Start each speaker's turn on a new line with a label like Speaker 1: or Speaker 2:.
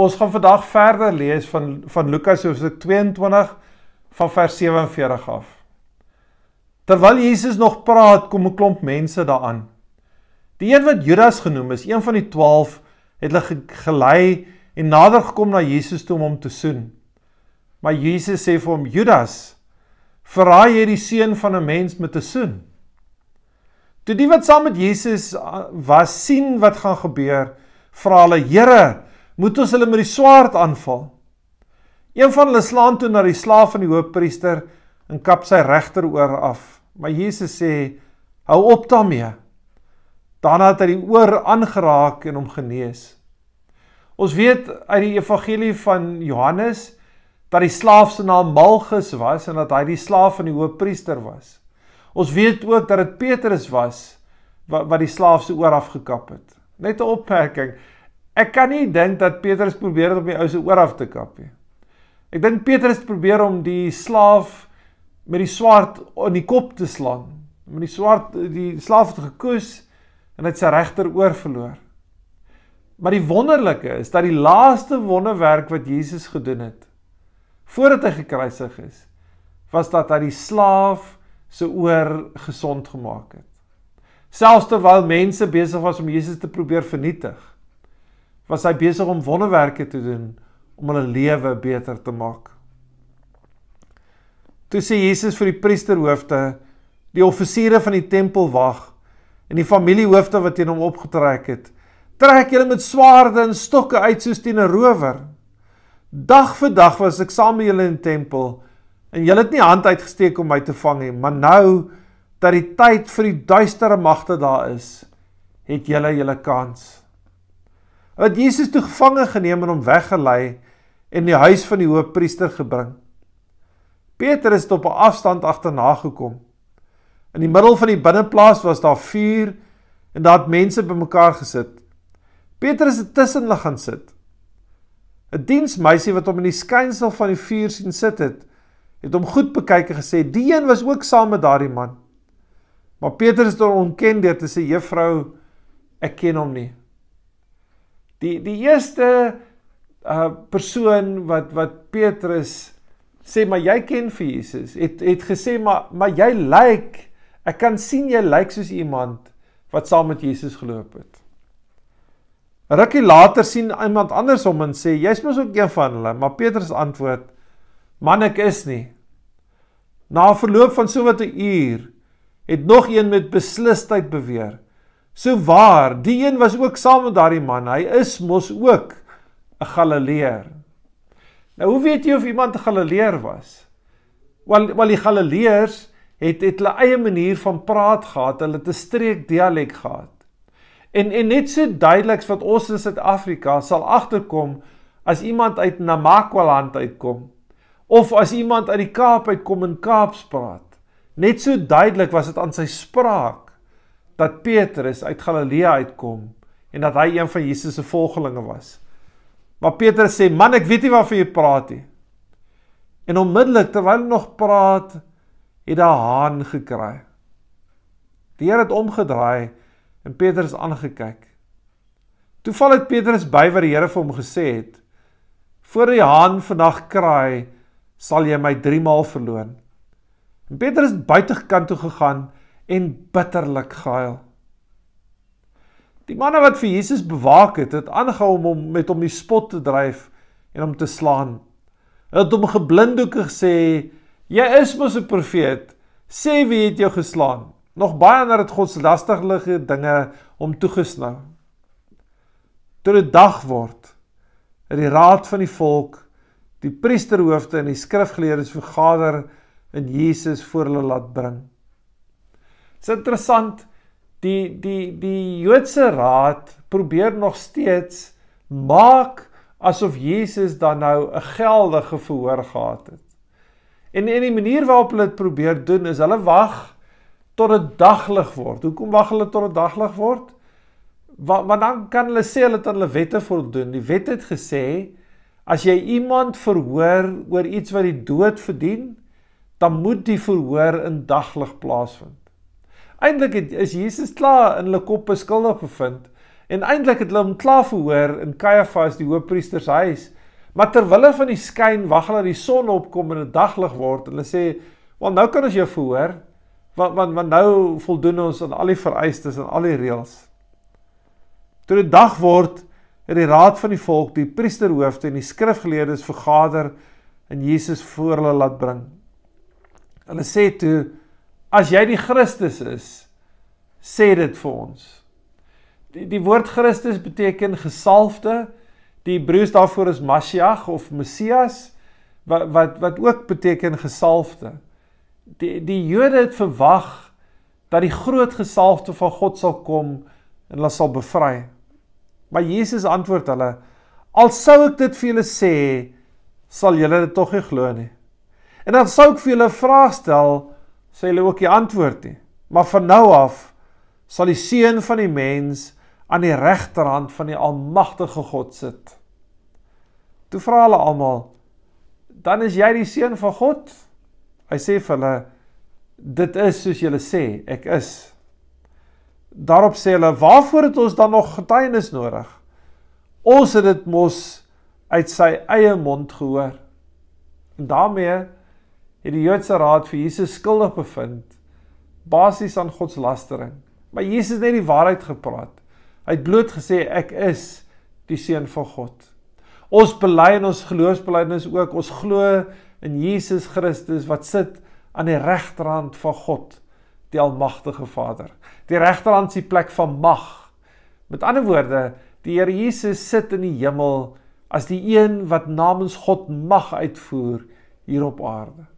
Speaker 1: Ons gaan vandag verder lees van van Lukas hoofstuk 22 van vers 47 af. Terwyl Jesus nog praat, kom 'n klomp mense daaraan. Die een wat Judas genoem is, een van die 12, het hulle gelei en nader gekom na Jesus toe om hom te soen. Maar Jesus sê vir hom: "Judas, verraai jy die seun van 'n mens met 'n soen?" Toe die wat saam met Jesus ah, was sien wat gaan gebeur, vra hulle: "Here, moet ons hulle met die swaard aanval. Een van hulle slaan toe na die slaaf van die hoofpriester en kap sy regteroor af. Maar Jesus sê: "Hou op daarmee." Daarna het hy die oor aangeraak en hom genees. Ons weet uit die evangelie van Johannes dat die slaaf se naam Malchus was en dat hy die slaaf van die hoofpriester was. Ons weet ook dat dit Petrus was wat wat die slaaf se oor afgekap het. Net 'n opmerking. Ek kan nie dink dat Petrus probeer het om die ou se oor af te kap nie. Ek dink Petrus probeer om die slaaf met die swaard in die kop te slaan. Met die swaard die slaaf het gekoes en het sy regter oor verloor. Maar die wonderlike is dat die laaste wonderwerk wat Jesus gedoen het voordat hy gekruisig is, was dat hy die slaaf se oor gesond gemaak het. Selfs terwyl mense besig was om Jesus te probeer vernietig, was hy besig om wonderwerke te doen om hulle lewe beter te maak. Toe sê Jesus vir die priesterhoofde, die offisiere van die tempel wag en die familiehoofde wat teen hom opgetrek het, trek julle met swaarde en stokke uit soos teen 'n rower. Dag vir dag was ek saam met julle in die tempel en julle het nie hand uitgesteek om my te vang nie, maar nou dat die tyd vir die duistere magte daar is, het julle julle kans. Hulle het Jesus toe gevange geneem en hom weggelei en die huis van die hoofpriester gebring. Petrus het op 'n afstand agterna gekom. In die middel van die binneplaas was daar vuur en daar het mense bymekaar gesit. Petrus het tussen hulle gaan sit. 'n Diensmeisie wat hom in die skynsel van die vuur sien sit het, het hom goed bekyk en gesê: "Die een was ook saam met daardie man." Maar Petrus het hom onken deur te sê: "Juffrou, ek ken hom nie." Die die eerste uh persoon wat wat Petrus sê maar jy ken vir Jesus het het gesê maar maar jy lyk like, ek kan sien jy lyk like soos iemand wat saam met Jesus geloop het. Rukkie later sien iemand anders hom en sê jy's mos ook een van hulle maar Petrus antwoord man ek is nie. Na 'n verloop van so wat 'n uur het nog een met beslisheid beweer So waar, die een was ook saam met daardie man. Hy is mos ook 'n Galileër. Nou hoe weet jy of iemand 'n Galileër was? Wel wel die Galileërs het het hulle eie manier van praat gehad, hulle het 'n streek dialek gehad. En en net so duideliks wat ons in Suid-Afrika sal agterkom as iemand uit Namakwa-land uitkom of as iemand uit die Kaap uitkom en Kaaps praat. Net so duidelik was dit aan sy spraak dat Petrus uit Galilea uitkom en dat hy een van Jesus se volgelinge was. Maar Petrus sê: "Man, ek weet nie waarvan jy praat nie." En onmiddellik terwyl hy nog praat, het hy 'n haan gekry. Die Here het omgedraai en Petrus aangekyk. Toe val dit Petrus by wat die Here vir hom gesê het: "Voor die haan vandag kraai, sal jy my 3 maal verloën." En Petrus het buitekant toe gegaan en bitterlik gehuil. Die manne wat vir Jesus bewaak het, het aangehou om hom met hom die spot te dryf en hom te slaan. Hulle het hom geblinddoeke gesê, "Jy is mos 'n profeet, sê wie het jou geslaan?" Nog baie ander het godsdastige dinge hom toegesnou. Toe dit dag word, het die raad van die volk, die priesterhoofde en die skrifgeleerdes vergader en Jesus voor hulle laat bring. Dis interessant. Die die die Joodse raad probeer nog steeds maak asof Jesus dan nou 'n geldige verhoor gehad het. En en die manier waarop hulle dit probeer doen is hulle wag tot dit daglig word. Hoekom wag hulle tot dit daglig word? Want, want dan kan hulle sê hulle het aan hulle wette voldoen. Die wet het gesê as jy iemand verhoor oor iets wat die dood verdien, dan moet die verhoor in daglig plaasvind. Eintlik het is Jesus klaar in hulle kop beskuldig gevind en eintlik het hulle hom klaar verhoor in Caiaphas die hoofpriester se huis. Maar terwyl hulle van die skyn wag dat die son opkom en dit daglig word, hulle sê, "Wel nou kan ons jou verhoor, want want want nou voldoen ons aan al die vereistes en al die reëls." Toe die dag word, het die raad van die volk, die priesterhoofde en die skrifgeleerdes vergader en Jesus voor hulle laat bring. Hulle sê toe, As jy die Christus is, sê dit vir ons. Die, die woord Christus beteken gesalfde. Die Hebreëus daarvoor is Messiah of Messias wat wat wat ook beteken gesalfde. Die die Jode het verwag dat die groot gesalfde van God sal kom en hulle sal bevry. Maar Jesus antwoord hulle: "Al sou ek dit vir julle sê, sal julle dit tog nie glo nie. En dan sou ek vir julle vra stel: sê hulle ook die antwoord nie. Maar van nou af sal die seun van die mens aan die regterhand van die almagtige God sit. Toe vra hulle almal: "Dan is jy die seun van God?" Hy sê vir hulle: "Dit is soos julle sê, ek is." Daarop sê hulle: "Waarvoor het ons dan nog getuienis nodig? Ons het dit mos uit sy eie mond gehoor." En daarmee het die Joodse raad vir Jesus skuldig bevind basies aan godslastering. Maar Jesus het net die waarheid gepraat. Hy het bloot gesê ek is die seun van God. Ons bely in ons geloofsbelijdenis ook ons glo in Jesus Christus wat sit aan die regterhand van God, die almagtige Vader. Die regterhand is die plek van mag. Met ander woorde, die Here Jesus sit in die hemel as die een wat namens God mag uitvoer hier op aarde.